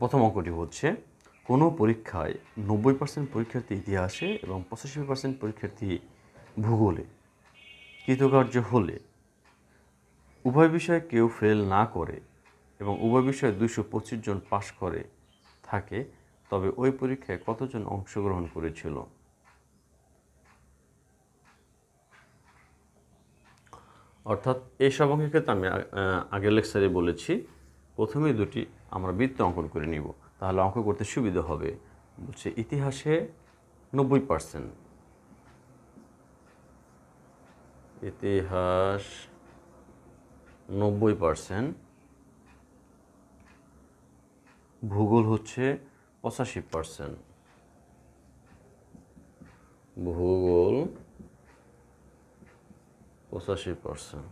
প্রথম অঙ্কটি হচ্ছে কোনো পরীক্ষায় নব্বই পার্সেন্ট পরীক্ষার্থী ইতিহাসে এবং পঁচাশি পার্সেন্ট পরীক্ষার্থী ভূগোলে কৃতকার্য হলে উভয় বিষয়ে কেউ ফেল না করে এবং উভয় বিষয়ে দুশো পঁচিশ জন পাশ করে থাকে তবে ওই পরীক্ষায় কতজন অংশগ্রহণ করেছিল অর্থাৎ এই সব অঙ্কের ক্ষেত্রে আমি আগের লেকচারে বলেছি প্রথমে দুটি আমরা বৃত্ত অঙ্কন করে নিব তাহলে অঙ্ক করতে সুবিধা হবে বলছে ইতিহাসে নব্বই পার্সেন্ট ইতিহাস নব্বই পার্সেন্ট ভূগোল হচ্ছে পঁচাশি পার্সেন্ট ভূগোল পঁচাশি পার্সেন্ট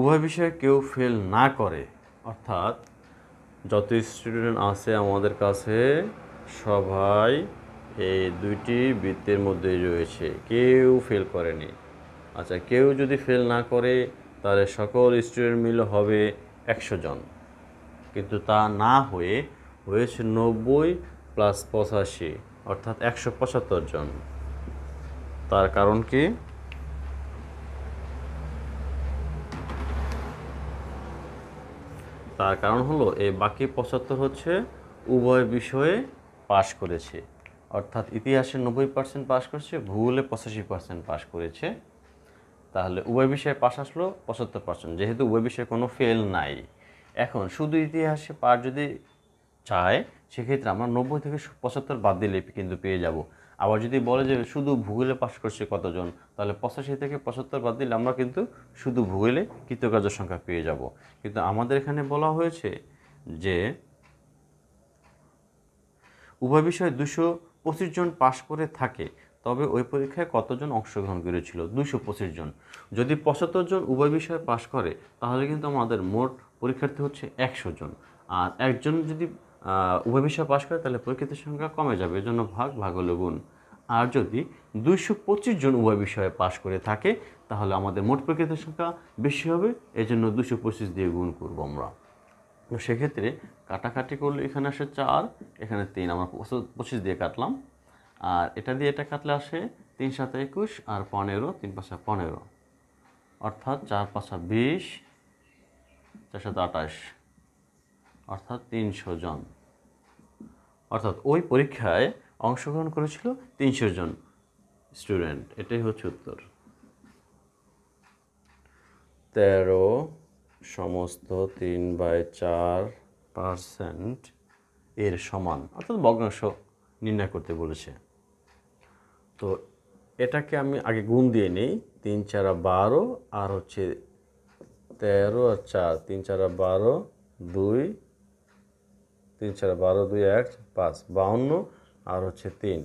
উভয় বিষয়ে কেউ ফেল না করে অর্থাৎ যত স্টুডেন্ট আছে আমাদের কাছে সবাই এই দুইটি বৃত্তের মধ্যেই রয়েছে কেউ ফেল করেনি আচ্ছা কেউ যদি ফেল না করে তাহলে সকল স্টুডেন্ট মিলে হবে একশো জন কিন্তু তা না হয়ে হয়েছে নব্বই প্লাস পঁচাশি অর্থাৎ একশো পঁচাত্তর জন তার কারণ কি তার কারণ হলো এই বাকি পঁচাত্তর হচ্ছে উভয় বিষয়ে পাশ করেছে অর্থাৎ ইতিহাসে নব্বই পার্সেন্ট পাশ করেছে ভূগোলে পঁচাশি পার্সেন্ট পাশ করেছে তাহলে উভয় বিষয়ে পাশ আসলো পঁচাত্তর পার্সেন্ট যেহেতু উভয় বিষয়ে কোনো ফেল নাই এখন শুধু ইতিহাসে পাশ যদি চায় সেক্ষেত্রে আমরা নব্বই থেকে পঁচাত্তর বাদ দিলে কিন্তু পেয়ে যাব আবার যদি বলে যে শুধু ভূগোলে পাশ করছে কতজন তাহলে পঁচাশি থেকে পঁচাত্তর বাদ দিলে আমরা কিন্তু শুধু ভূগোলে কৃতকার্য সংখ্যা পেয়ে যাব কিন্তু আমাদের এখানে বলা হয়েছে যে উভয় বিষয়ে দুশো পঁচিশ জন পাশ করে থাকে তবে ওই পরীক্ষায় কতজন অংশগ্রহণ করেছিল দুশো পঁচিশ জন যদি পঁচাত্তর জন উভয় বিষয়ে পাশ করে তাহলে কিন্তু আমাদের মোট পরীক্ষার্থী হচ্ছে একশো জন আর একজন যদি উভয় বিষয়ে পাশ করে তাহলে পরীক্ষার্থীর সংখ্যা কমে যাবে এজন্য ভাগ ভাগ হলো গুণ আর যদি দুইশো পঁচিশ জন উভয় বিষয়ে পাশ করে থাকে তাহলে আমাদের মোট প্রকৃত সংখ্যা বেশি হবে এজন্য দুশো পঁচিশ দিয়ে গুণ করবো আমরা তো সেক্ষেত্রে কাটাকাটি করলে এখানে আসে চার এখানে তিন আমরা পঁচিশ দিয়ে কাটলাম আর এটা দিয়ে এটা কাটলে আসে তিন সাথে একুশ আর পনেরো তিন পাঁচা পনেরো অর্থাৎ চার পাঁচা বিশ চার সাথে আঠাশ অর্থাৎ তিনশো জন অর্থাৎ ওই পরীক্ষায় অংশগ্রহণ করেছিল তিনশো জন স্টুডেন্ট এটাই হচ্ছে উত্তর তেরো সমস্ত তিন বাই চার পারসেন্ট এর সমান অর্থাৎ ভগ্নাংশ নির্ণয় করতে বলেছে তো এটাকে আমি আগে গুণ দিয়ে নিই তিন চারা বারো আর হচ্ছে তেরো আর চার তিন চারা বারো দুই তিন চারা বারো দুই এক পাঁচ বাউন্ন আর হচ্ছে তিন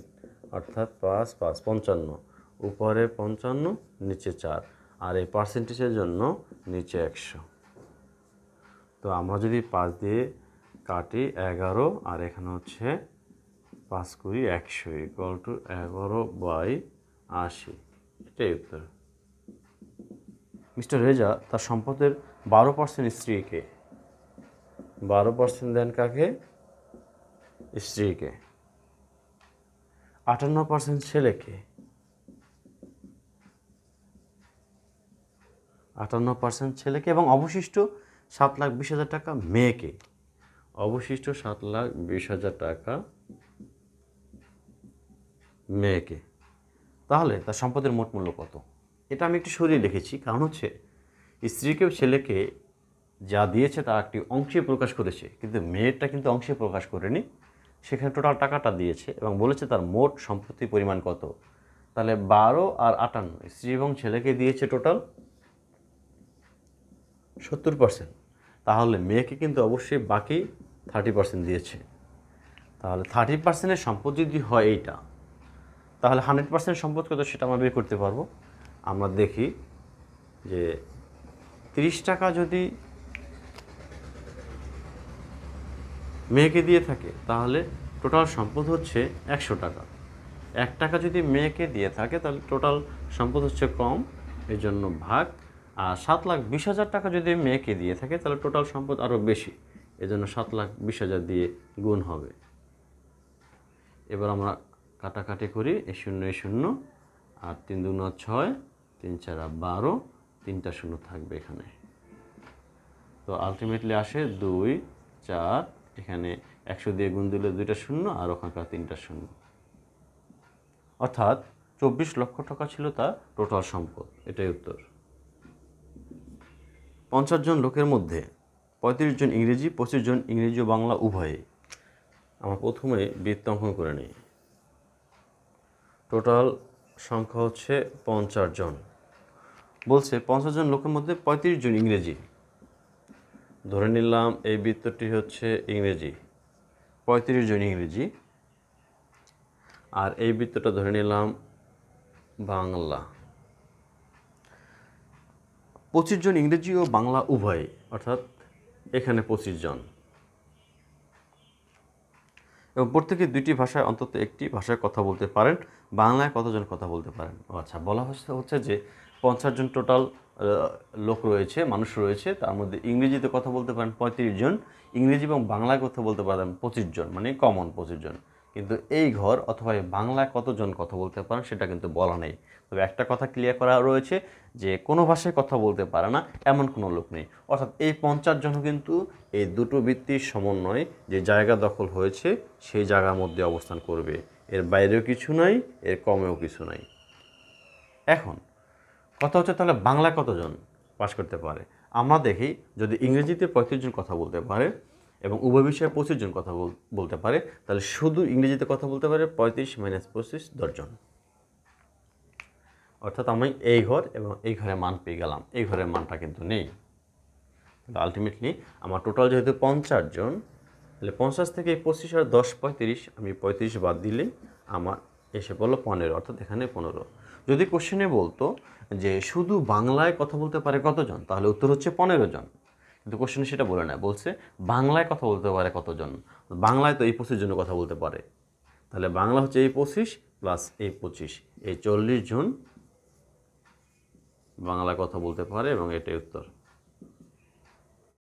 অর্থাৎ পাঁচ পাঁচ পঞ্চান্ন উপরে পঞ্চান্ন নিচে চার আর এই পার্সেন্টেজের জন্য নিচে একশো তো আমরা যদি পাঁচ দিয়ে কাটি এগারো আর এখানে হচ্ছে পাঁচ কুড়ি একশো ইকুয়াল টু এগারো বাই আশি এটাই উত্তর মিস্টার রেজা তার সম্পদের বারো পার্সেন্ট স্ত্রীকে বারো পার্সেন্ট দেন কাকে স্ত্রীকে আটান্ন পার্সেন্ট ছেলেকে আটান্ন পার্সেন্ট ছেলেকে এবং অবশিষ্ট সাত লাখ বিশ হাজার টাকা মেয়েকে অবশিষ্ট সাত লাখ বিশ হাজার টাকা মেয়েকে তাহলে তার সম্পদের মোট মূল্য কত এটা আমি একটু সরিয়ে লিখেছি কারণ হচ্ছে স্ত্রীকে ছেলেকে যা দিয়েছে তা একটি অংশে প্রকাশ করেছে কিন্তু মেয়েরটা কিন্তু অংশে প্রকাশ করেনি সেখানে টোটাল টাকাটা দিয়েছে এবং বলেছে তার মোট সম্পত্তি পরিমাণ কত তাহলে বারো আর আটান্ন স্ত্রী এবং ছেলেকে দিয়েছে টোটাল সত্তর পার্সেন্ট তাহলে মেয়েকে কিন্তু অবশ্যই বাকি থার্টি পার্সেন্ট দিয়েছে তাহলে থার্টি পার্সেন্টের সম্পদ যদি হয় এইটা তাহলে হান্ড্রেড পার্সেন্ট সম্পদ কত সেটা আমরা বের করতে পারবো আমরা দেখি যে তিরিশ টাকা যদি মেয়েকে দিয়ে থাকে তাহলে টোটাল সম্পদ হচ্ছে একশো টাকা এক টাকা যদি মেয়েকে দিয়ে থাকে তাহলে টোটাল সম্পদ হচ্ছে কম এর জন্য ভাগ আর সাত লাখ বিশ হাজার টাকা যদি মেয়েকে দিয়ে থাকে তাহলে টোটাল সম্পদ আরও বেশি এজন্য সাত লাখ বিশ হাজার দিয়ে গুণ হবে এবার আমরা কাটাকাটি করি এ শূন্য এ শূন্য আর তিন দু ন ছয় তিন চার বারো তিনটা শূন্য থাকবে এখানে তো আলটিমেটলি আসে দুই চার এখানে একশো দিয়ে গুণ দিলে দুইটা শূন্য আর ওখানকার তিনটা শূন্য অর্থাৎ চব্বিশ লক্ষ টাকা ছিল তার টোটাল সম্পদ এটাই উত্তর পঞ্চাশ জন লোকের মধ্যে পঁয়ত্রিশ জন ইংরেজি পঁচিশ জন ইংরেজি ও বাংলা উভয়ে আমরা প্রথমে বৃত্ত অঙ্কন করে নিই টোটাল সংখ্যা হচ্ছে পঞ্চাশ জন বলছে পঞ্চাশ জন লোকের মধ্যে পঁয়ত্রিশ জন ইংরেজি ধরে নিলাম এই বৃত্তটি হচ্ছে ইংরেজি পঁয়ত্রিশ জন ইংরেজি আর এই বৃত্তটা ধরে নিলাম বাংলা পঁচিশ জন ইংরেজি ও বাংলা উভয় অর্থাৎ এখানে পঁচিশ জন এবং প্রত্যেকে দুইটি ভাষায় অন্তত একটি ভাষায় কথা বলতে পারেন বাংলায় কতজন কথা বলতে পারেন ও আচ্ছা বলা হচ্ছে যে পঞ্চাশ জন টোটাল লোক রয়েছে মানুষ রয়েছে তার মধ্যে ইংরেজিতে কথা বলতে পারেন পঁয়ত্রিশ জন ইংরেজি এবং বাংলায় কথা বলতে পারেন পঁচিশ জন মানে কমন পঁচিশ জন কিন্তু এই ঘর অথবা বাংলায় কতজন কথা বলতে পারেন সেটা কিন্তু বলা নেই তবে একটা কথা ক্লিয়ার করা রয়েছে যে কোনো ভাষায় কথা বলতে পারে না এমন কোনো লোক নেই অর্থাৎ এই পঞ্চাশ জন কিন্তু এই দুটো বৃত্তির সমন্বয়ে যে জায়গা দখল হয়েছে সেই জায়গার মধ্যে অবস্থান করবে এর বাইরেও কিছু নাই এর কমেও কিছু নাই এখন কথা হচ্ছে তাহলে বাংলা কতজন পাশ করতে পারে আমরা দেখি যদি ইংরেজিতে পঁয়ত্রিশ জন কথা বলতে পারে এবং উভয় বিষয়ে পঁচিশ জন কথা বলতে পারে তাহলে শুধু ইংরেজিতে কথা বলতে পারে পঁয়ত্রিশ মাইনাস পঁচিশ দশজন অর্থাৎ আমি এই ঘর এবং এই ঘরে মান পেয়ে গেলাম এই ঘরের মানটা কিন্তু নেই আলটিমেটলি আমার টোটাল যেহেতু পঞ্চাশ জন তাহলে পঞ্চাশ থেকে পঁচিশ আর দশ পঁয়ত্রিশ আমি পঁয়ত্রিশ বাদ দিলে আমার এসে বললো পনেরো অর্থাৎ এখানে পনেরো যদি কোশ্চেনে বলতো যে শুধু বাংলায় কথা বলতে পারে কতজন তাহলে উত্তর হচ্ছে পনেরো জন কিন্তু কোশ্চেনে সেটা বলে না বলছে বাংলায় কথা বলতে পারে কতজন বাংলায় তো এই পঁচিশ জন্য কথা বলতে পারে তাহলে বাংলা হচ্ছে এই পঁচিশ প্লাস এই পঁচিশ এই চল্লিশ জন বাংলা কথা বলতে পারে এবং এটাই উত্তর